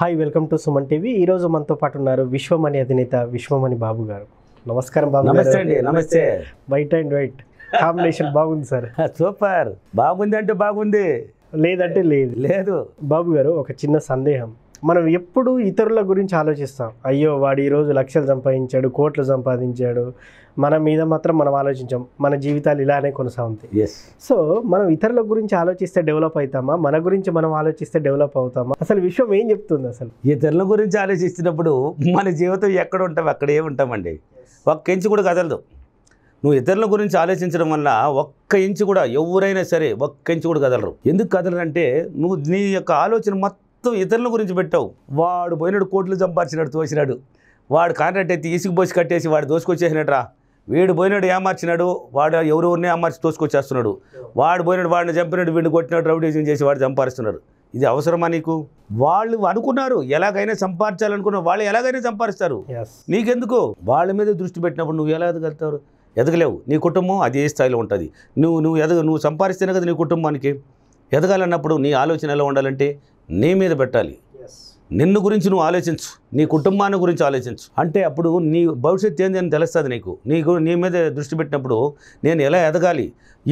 Hi welcome to Suman TV ఈ రోజు మనతో పాటు ఉన్నారు విశ్వమణి అధినేత విశ్వమణి బాబు గారు నమస్కారం బాబు నమస్తే అండి నమస్తే వైట్ అండ్ వైట్ కాంబినేషన్ బాగుంది సార్ సూపర్ బాగుంది అంటే బాగుంది లేదంటే లేదు లేదు బాబు గారు ఒక చిన్న సందేహం మనం ఎప్పుడు ఇతరుల గురించి ఆలోచిస్తాం అయ్యో వాడు ఈరోజు లక్షలు సంపాదించాడు కోట్లు సంపాదించాడు మన మీద మాత్రం మనం ఆలోచించాం మన జీవితాలు ఇలానే కొనసాగుతాయి సో మనం ఇతరుల గురించి ఆలోచిస్తే డెవలప్ అవుతామా మన గురించి మనం ఆలోచిస్తే డెవలప్ అవుతామా అసలు విషయం ఏం చెప్తుంది అసలు ఇతరుల గురించి ఆలోచిస్తున్నప్పుడు మన జీవితం ఎక్కడ ఉంటాం అక్కడ ఉంటామండి ఒక్క ఇంచు కూడా కదలదు నువ్వు ఇతరుల గురించి ఆలోచించడం వల్ల ఒక్క ఇంచు కూడా ఎవరైనా సరే ఒక్క ఇంచు కూడా కదలరు ఎందుకు కదలరంటే నువ్వు నీ యొక్క ఆలోచన మొత్తం ఇతరుల గురించి పెట్టావు వాడు పోయినాడు కోట్లు సంపాదించినాడు తోసినాడు వాడు కాంట్రాక్ట్ అయితే ఇసుకు పోసి కట్టేసి వాడు దోసుకొచ్చేసినట్రా వీడు పోయినాడు ఏమార్చినాడు వాడు ఎవరెవరిని ఏమార్చి తోసుకొచ్చేస్తున్నాడు వాడు పోయినాడు వాడిని చంపినాడు వీడిని కొట్టినాడు రౌడీజం చేసి వాడు చంపారుస్తున్నాడు ఇది అవసరమా నీకు వాళ్ళు అనుకున్నారు ఎలాగైనా సంపాదించాలనుకున్నారు వాళ్ళు ఎలాగైనా సంపాదిస్తారు నీకెందుకు వాళ్ళ మీద దృష్టి పెట్టినప్పుడు నువ్వు ఎలా ఎదగలుగుతావు ఎదగలేవు నీ కుటుంబం అదే స్థాయిలో ఉంటుంది నువ్వు నువ్వు ఎదగ నువ్వు సంపాదిస్తేనే కదా నీ కుటుంబానికి ఎదగాలన్నప్పుడు నీ ఆలోచన ఎలా ఉండాలంటే నీ మీద పెట్టాలి నిన్ను గురించి నువ్వు ఆలోచించు నీ కుటుంబాన్ని గురించి ఆలోచించు అంటే అప్పుడు నీ భవిష్యత్తు ఏంది అని తెలుస్తుంది నీకు నీకు నీ మీద దృష్టి పెట్టినప్పుడు నేను ఎలా ఎదగాలి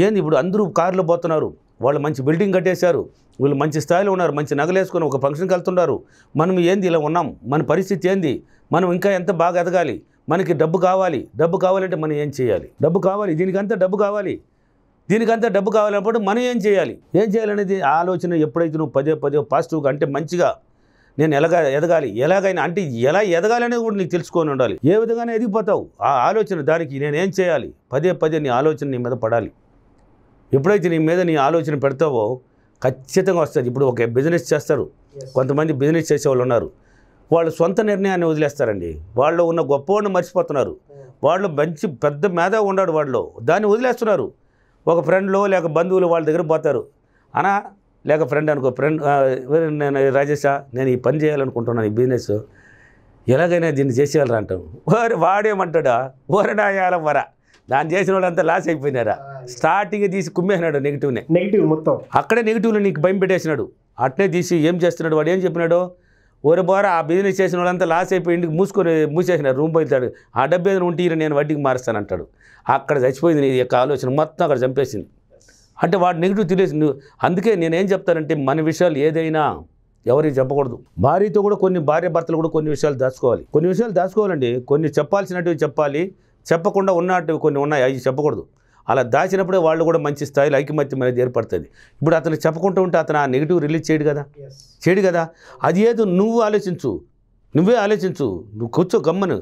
ఏంది ఇప్పుడు అందరూ కార్లు పోతున్నారు వాళ్ళు మంచి బిల్డింగ్ కట్టేశారు వీళ్ళు మంచి స్థాయిలో ఉన్నారు మంచి నగలేసుకొని ఒక ఫంక్షన్కి వెళ్తున్నారు మనం ఏంది ఇలా ఉన్నాం మన పరిస్థితి ఏంది మనం ఇంకా ఎంత బాగా ఎదగాలి మనకి డబ్బు కావాలి డబ్బు కావాలంటే మనం ఏం చేయాలి డబ్బు కావాలి దీనికంతా డబ్బు కావాలి దీనికంతా డబ్బు కావాలన్నప్పుడు మనం ఏం చేయాలి ఏం చేయాలనేది ఆలోచన ఎప్పుడైతే నువ్వు పదే పదే పాజిటివ్గా అంటే మంచిగా నేను ఎలాగా ఎదగాలి ఎలాగైనా అంటే ఎలా ఎదగాలి అనేది కూడా నీకు తెలుసుకొని ఉండాలి ఏ విధంగానే ఎదిగిపోతావు ఆ ఆలోచన దానికి నేనేం చేయాలి పదే పదే నీ ఆలోచన నీ మీద పడాలి ఎప్పుడైతే నీ మీద నీ ఆలోచన పెడతావో ఖచ్చితంగా వస్తుంది ఇప్పుడు ఒక బిజినెస్ చేస్తారు కొంతమంది బిజినెస్ చేసేవాళ్ళు ఉన్నారు వాళ్ళు సొంత నిర్ణయాన్ని వదిలేస్తారండి వాళ్ళు ఉన్న గొప్పవాడిని మర్చిపోతున్నారు వాళ్ళు మంచి పెద్ద మీద ఉన్నాడు వాళ్ళు దాన్ని వదిలేస్తున్నారు ఒక ఫ్రెండ్లో లేక బంధువులు వాళ్ళ దగ్గర పోతారు అనా లేక ఫ్రెండ్ అనుకో ఫ్రెండ్ నేను రాజేష నేను ఈ పని చేయాలనుకుంటున్నాను ఈ బిజినెస్ ఎలాగైనా దీన్ని చేసేయాలరా అంటాం వరి వాడేమంటాడా ఓరడాయాలం వరా దాన్ని చేసిన వాళ్ళంతా లాస్ అయిపోయినారా స్టార్టింగ్ తీసి కుమ్మేసినాడు నెగిటివ్నే నెగిటివ్ మొత్తం అక్కడే నెగిటివ్లో నీకు భయం పెట్టేసినాడు అట్నే తీసి ఏం చేస్తున్నాడు వాడు ఏం చెప్పినాడు ఓరి బోర ఆ బిజినెస్ చేసిన వాళ్ళంతా లాస్ అయిపోయి ఇంటికి మూసుకొని మూసేసినారు రూమ్ పోతాడు ఆ డబ్బు ఏదైనా ఉంటే నేను వడ్డీకి మారుస్తానంటాడు అక్కడ చచ్చిపోయింది నీ యొక్క ఆలోచన మొత్తం అక్కడ చంపేసింది అంటే వాడు నెగిటివ్ తెలియదు అందుకే నేనేం చెప్తానంటే మన విషయాలు ఏదైనా ఎవరికి చెప్పకూడదు భార్యతో కూడా కొన్ని భార్య భర్తలు కూడా కొన్ని విషయాలు దాచుకోవాలి కొన్ని విషయాలు దాచుకోవాలండి కొన్ని చెప్పాల్సినవి చెప్పాలి చెప్పకుండా ఉన్నట్టు కొన్ని ఉన్నాయి అవి చెప్పకూడదు అలా దాచినప్పుడే వాళ్ళు కూడా మంచి స్థాయిలో ఐకమత్యం అనేది ఏర్పడుతుంది ఇప్పుడు అతను చెప్పకుండా ఉంటే అతను ఆ నెగిటివ్ రిలీజ్ చేయడు కదా చేయడు కదా అది ఏదో నువ్వు ఆలోచించు నువ్వే ఆలోచించు నువ్వు కూర్చో గమ్మను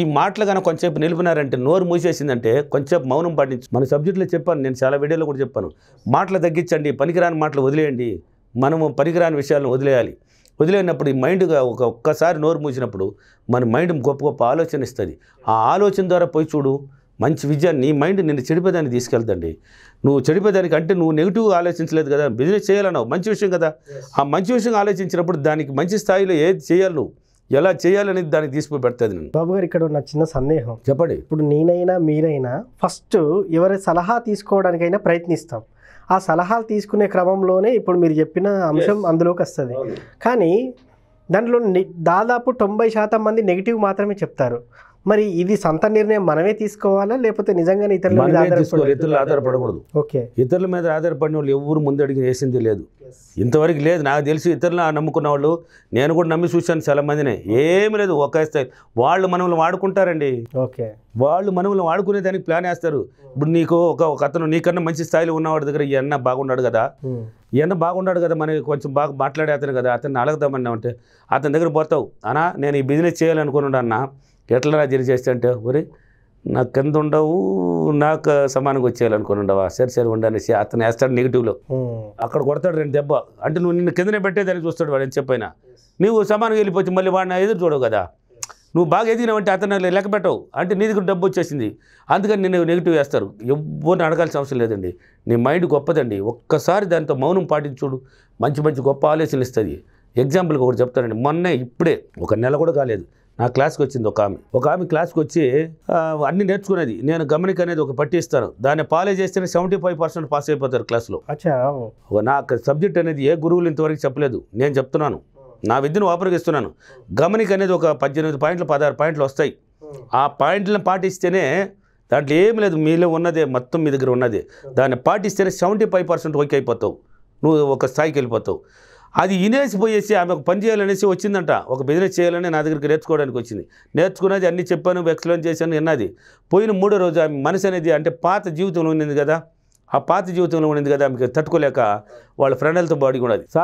ఈ మాటలు కనుక కొంచెంసేపు నిలిపినారంటే నోరు మూసేసిందంటే కొంచెంసేపు మౌనం పాటించు మన సబ్జెక్టులో చెప్పాను నేను చాలా వీడియోలో కూడా చెప్పాను మాటలు తగ్గించండి పనికిరాని మాటలు వదిలేయండి మనము పనికిరాని విషయాలను వదిలేయాలి వదిలేనప్పుడు ఈ మైండ్గా ఒక ఒక్కసారి నోరు మూసినప్పుడు మన మైండ్ గొప్ప గొప్ప ఆలోచన ఇస్తుంది ఆ ఆలోచన ద్వారా పోయి చూడు మంచి విజయాన్ని నీ మైండ్ నిన్ను చెడిపోయేదానికి తీసుకెళ్తండి నువ్వు చెడిపోయేదానికి అంటే నువ్వు నెగిటివ్ ఆలోచించలేదు కదా బిజినెస్ చేయాలన్నావు మంచి విషయం కదా ఆ మంచి విషయం ఆలోచించినప్పుడు దానికి మంచి స్థాయిలో ఏది చేయాలి నువ్వు ఎలా చేయాలని దానికి తీసుకుని పెడతాది నేను బాబు గారు ఇక్కడ ఉన్న చిన్న సందేహం చెప్పండి ఇప్పుడు నేనైనా మీరైనా ఫస్ట్ ఎవరి సలహా తీసుకోవడానికైనా ప్రయత్నిస్తాం ఆ సలహాలు తీసుకునే క్రమంలోనే ఇప్పుడు మీరు చెప్పిన అంశం అందులోకి వస్తుంది కానీ దాంట్లో దాదాపు తొంభై శాతం మంది నెగిటివ్ మాత్రమే చెప్తారు మరి ఇది సొంత నిర్ణయం మనమే తీసుకోవాలా లేకపోతే నిజంగా ఇతరుల మీద ఇతరుల ఆధారపడకూడదు ఓకే ఇతరుల మీద ఆధారపడిన వాళ్ళు ఎవరు ముందడిగి వేసింది లేదు ఇంతవరకు లేదు నాకు తెలిసి ఇతరులను నమ్ముకున్న వాళ్ళు నేను కూడా నమ్మి చూశాను చాలా మందినే ఏమి లేదు ఒకే స్థాయి వాళ్ళు మనల్ని వాడుకుంటారండి ఓకే వాళ్ళు మనల్ని వాడుకునే దానికి ప్లాన్ వేస్తారు ఇప్పుడు నీకు ఒక ఒక అతను నీకన్నా మంచి స్థాయిలో ఉన్నవాడి దగ్గర ఈ అన్న బాగున్నాడు కదా hmm. ఈ అన్న బాగున్నాడు కదా మనకి కొంచెం బాగా మాట్లాడే అతను కదా అతన్ని అడగదామన్నా అంటే అతని దగ్గర పోతావు అన్నా నేను ఈ బిజినెస్ చేయాలనుకున్నాడు అన్నా ఎట్లా జరి చేస్తే అంటే ఒరే నాకు కింద ఉండవు నాకు సమానంగా వచ్చేయాలనుకుని ఉండవా సరే సరే ఉండనేసి అతను వేస్తాడు నెగిటివ్లో అక్కడ కొడతాడు రెండు దెబ్బ అంటే నువ్వు నిన్ను కిందనే పెట్టేదానికి చూస్తాడు వాడు అని చెప్పైనా నువ్వు సమానంగా వెళ్ళిపోతే మళ్ళీ వాడిని ఎదురు చూడవు కదా నువ్వు బాగా ఎదిగినావంటే అతను లెక్క పెట్టవు అంటే నీ దగ్గర డబ్బు వచ్చేసింది అందుకని నేను నెగిటివ్ వేస్తారు ఎవరిని అడగాల్సిన అవసరం లేదండి నీ మైండ్ గొప్పదండి ఒక్కసారి దాంతో మౌనం పాటించుడు మంచి మంచి గొప్ప ఆలోచనలు ఇస్తుంది ఎగ్జాంపుల్గా ఒకటి చెప్తానండి మొన్నే ఇప్పుడే ఒక నెల కూడా కాలేదు నా క్లాస్కి వచ్చింది ఒక ఆమె ఒక ఆమె క్లాస్కి వచ్చి అన్ని నేర్చుకునేది నేను గమనిక అనేది ఒక పట్టిస్తాను దాన్ని పాలే చేస్తేనే సెవెంటీ ఫైవ్ పర్సెంట్ పాస్ అయిపోతారు క్లాస్లో నా సబ్జెక్ట్ అనేది ఏ గురువులు ఇంతవరకు చెప్పలేదు నేను చెప్తున్నాను నా విద్యను ఉపయోగిస్తున్నాను గమనిక అనేది ఒక పద్దెనిమిది పాయింట్లు పదహారు పాయింట్లు వస్తాయి ఆ పాయింట్లను పాటిస్తేనే దాంట్లో ఏమి లేదు మీలో ఉన్నదే మొత్తం మీ దగ్గర ఉన్నదే దాన్ని పాటిస్తేనే సెవెంటీ ఫైవ్ పర్సెంట్ ఓకే అయిపోతావు నువ్వు ఒక స్థాయికి వెళ్ళిపోతావు అది ఇనేసిపోయేసి ఆమె ఒక పని చేయాలనేసి వచ్చిందంట ఒక బిజినెస్ చేయాలని నా దగ్గరికి నేర్చుకోవడానికి వచ్చింది నేర్చుకున్నది అన్ని చెప్పాను ఎక్స్ప్లెయిన్ చేశాను విన్నది పోయిన మూడో రోజు ఆమె మనసు అనేది అంటే పాత జీవితంలో ఉన్నది కదా ఆ పాత జీవితంలో ఉండింది కదా ఆమెకి తట్టుకోలేక వాళ్ళ ఫ్రెండ్లతో బాడీ కూడా సా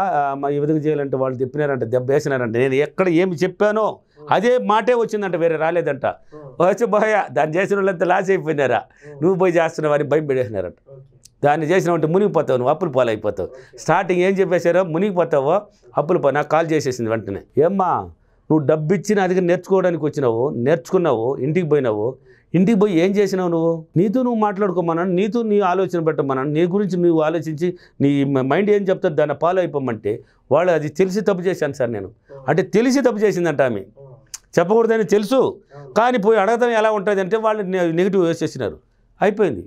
ఈ విధంగా చేయాలంటే వాళ్ళు చెప్పినారంట దెబ్బ వేసినారంట నేను ఎక్కడ ఏమి చెప్పానో అదే మాటే వచ్చిందంట వేరే రాలేదంట వచ్చి భయ దాన్ని చేసిన వాళ్ళంతా లాస్ అయిపోయినారా నువ్వు పోయి చేస్తున్నావు అని భయం పెడేసినారంట దాన్ని చేసినామంటే మునిగిపోతావు నువ్వు అప్పులు పాలైపోతావు స్టార్టింగ్ ఏం చెప్పేశారో మునిగిపోతావో అప్పులు పో నాకు కాల్ చేసేసింది వెంటనే ఏమ్మా నువ్వు డబ్బు ఇచ్చిన అది నేర్చుకోవడానికి వచ్చినావు నేర్చుకున్నావు ఇంటికి పోయినావు ఇంటికి పోయి ఏం చేసినావు నువ్వు నీతో నువ్వు మాట్లాడుకోమన్నాను నీతో నీ ఆలోచన పెట్టమన్నాను నీ గురించి నువ్వు ఆలోచించి నీ మైండ్ ఏం చెప్తుంది దాన్ని ఫాలో అయిపోమంటే వాళ్ళు అది తెలిసి తప్పు చేశాను సార్ నేను అంటే తెలిసి తప్పు చేసిందంట ఆమె చెప్పకూడదని తెలుసు కానీ పోయి అడగడం ఎలా ఉంటుంది అంటే వాళ్ళు నెగిటివ్ వేసేసినారు అయిపోయింది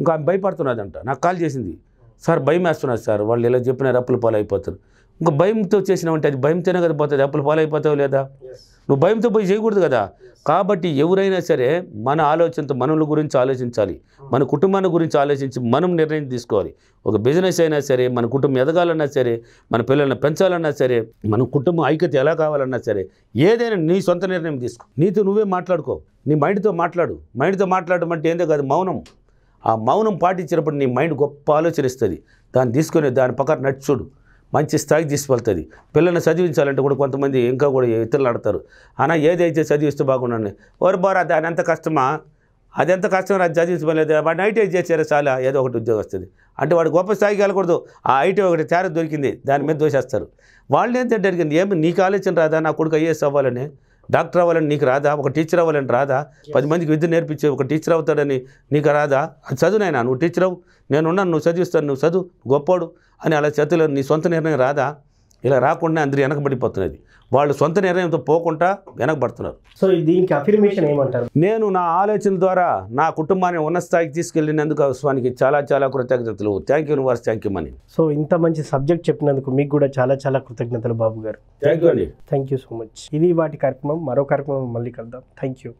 ఇంకా ఆమె భయపడుతున్నదంట నాకు కాల్ చేసింది సార్ భయం వేస్తున్నారు సార్ వాళ్ళు ఇలా చెప్పినారు అప్పులు పాలు అయిపోతారు ఇంకా భయంతో చేసినామంటే అది భయంతోనే కదా పోతుంది అప్పులు పాలు అయిపోతావు లేదా నువ్వు భయంతో పోయి చేయకూడదు కదా కాబట్టి ఎవరైనా సరే మన ఆలోచనతో మనల గురించి ఆలోచించాలి hmm. మన కుటుంబాన్ని గురించి ఆలోచించి మనం నిర్ణయం తీసుకోవాలి ఒక బిజినెస్ అయినా సరే మన కుటుంబం ఎదగాలన్నా సరే మన పిల్లల్ని పెంచాలన్నా సరే మన కుటుంబం ఐక్యత ఎలా కావాలన్నా సరే ఏదైనా నీ సొంత నిర్ణయం తీసుకో నీతో నువ్వే మాట్లాడుకో నీ మైండ్తో మాట్లాడు మైండ్తో మాట్లాడమంటే ఏందో కాదు మౌనం ఆ మౌనం పాటించినప్పుడు నీ మైండ్ గొప్ప ఆలోచనిస్తుంది దాన్ని తీసుకొని దాని పక్కన నడుచుడు మంచి స్థాయికి తీసుకువెళ్తుంది పిల్లల్ని చదివించాలంటే కూడా కొంతమంది ఇంకా కూడా ఇతరులు ఆడతారు అన్న ఏదైతే చదివిస్తే బాగున్నాను ఎవరు బారా దాని ఎంత కష్టమా అది ఎంత కష్టమో అది చదివించలేదు వాడిని ఐటీఐ చేసారు చాలా ఏదో ఒకటి ఉద్యోగం వస్తుంది అంటే వాడు గొప్ప స్థాయికి వెళ్ళకూడదు ఆ ఐటీ ఒకటి తేర దొరికింది దాని మీద దోషేస్తారు వాళ్ళు ఏంటంటే అడిగింది ఏమి నీకు ఆలోచన రాదా నా కొడుకు ఐఏఎస్ అవ్వాలని డాక్టర్ అవ్వాలని నీకు రాదా ఒక టీచర్ అవ్వాలని రాదా పది మందికి విద్య నేర్పించే ఒక టీచర్ అవుతాడని నీకు రాదా అది చదువు నాయన నువ్వు టీచర్ అవు నేనున్నాను నువ్వు చదివిస్తాను నువ్వు చదువు గొప్పోడు అని అలా చదువులేదు నీ సొంత నిర్ణయం రాదా ఇలా రాకుండా అందరూ వెనకబడిపోతున్నది వాళ్ళు సొంత నిర్ణయంతో పోకుండా వెనకబడుతున్నారు సో దీనికి అఫిర్మేషన్ ఏమంటారు నేను నా ఆలోచన ద్వారా నా కుటుంబాన్ని ఉన్న స్థాయికి తీసుకెళ్ళినందుకు అవసరానికి చాలా చాలా కృతజ్ఞతలు థ్యాంక్ యూ వర్స్ థ్యాంక్ యూ మనీ సో ఇంత మంచి సబ్జెక్ట్ చెప్పినందుకు మీకు కూడా చాలా చాలా కృతజ్ఞతలు బాబు గారు థ్యాంక్ యూ అండి థ్యాంక్ యూ సో మచ్ ఇది వాటి కార్యక్రమం మరో కార్యక్రమం మళ్ళీ కలుద్దాం థ్యాంక్ యూ